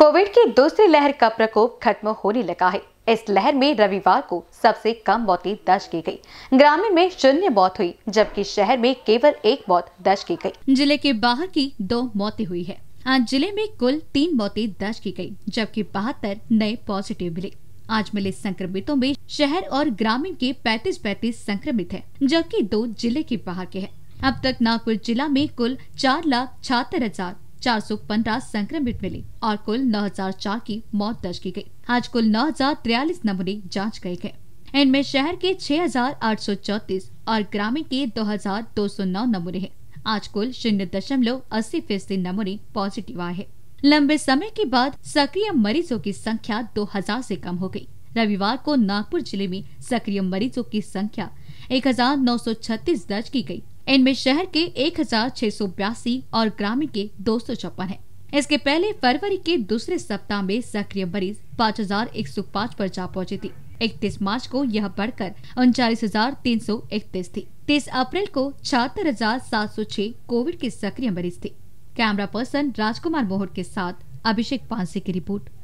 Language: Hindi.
कोविड की दूसरी लहर का प्रकोप खत्म होने लगा है इस लहर में रविवार को सबसे कम मौतें दर्ज की गई। ग्रामीण में शून्य मौत हुई जबकि शहर में केवल एक मौत दर्ज की गई। जिले के बाहर की दो मौतें हुई है आज जिले में कुल तीन मौतें दर्ज की गई, जबकि बहत्तर नए पॉजिटिव मिले आज मिले संक्रमितों में शहर और ग्रामीण के पैतीस पैतीस संक्रमित है जबकि दो जिले के बाहर के है अब तक नागपुर जिला में कुल चार लाख छहत्तर हजार चार संक्रमित मिले और कुल 9,004 की मौत दर्ज की गई। आज कुल नौ नमूने जांच किए गए इनमें शहर के 6,834 और ग्रामीण के 2,209 नमूने हैं। आज कुल शून्य दशमलव अस्सी फीसदी नमूने पॉजिटिव आए हैं लंबे समय के बाद सक्रिय मरीजों की संख्या 2000 से कम हो गई। रविवार को नागपुर जिले में सक्रिय मरीजों की संख्या एक दर्ज की गई इनमें शहर के एक और ग्रामीण के दो है इसके पहले फरवरी के दूसरे सप्ताह में सक्रिय मरीज 5,105 पर जा पहुंची थी 31 मार्च को यह बढ़कर उनचालीस थी 30 अप्रैल को छहत्तर कोविड के सक्रिय मरीज थे कैमरा पर्सन राजकुमार मोहर के साथ अभिषेक पांसे की रिपोर्ट